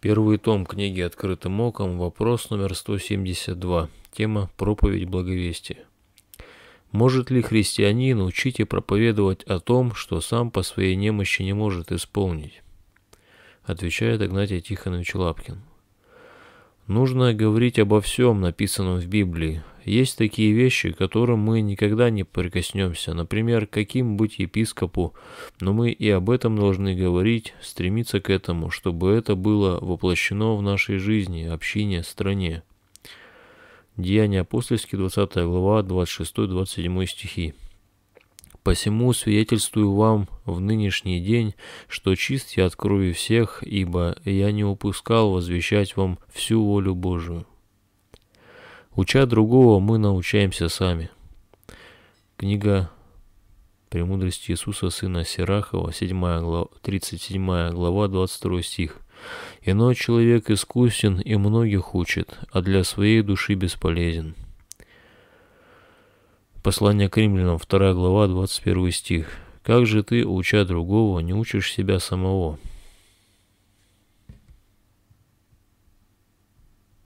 Первый том книги «Открытым оком», вопрос номер 172, тема «Проповедь благовестия». Может ли христианин учить и проповедовать о том, что сам по своей немощи не может исполнить? Отвечает Игнатий Тихонович Лапкин. Нужно говорить обо всем, написанном в Библии, есть такие вещи, к которым мы никогда не прикоснемся, например, каким-нибудь епископу, но мы и об этом должны говорить, стремиться к этому, чтобы это было воплощено в нашей жизни, общине, стране. Деяния апостольские, 20 глава, 26-27 стихи. Посему свидетельствую вам в нынешний день, что чист я от крови всех, ибо я не упускал возвещать вам всю волю Божию. Уча другого, мы научаемся сами. Книга «Премудрость Иисуса, сына Сирахова», 7 глава, 37 глава, 22 стих. «Иной человек искусен и многих учит, а для своей души бесполезен». Послание к римлянам, 2 глава, 21 стих. «Как же ты, уча другого, не учишь себя самого?»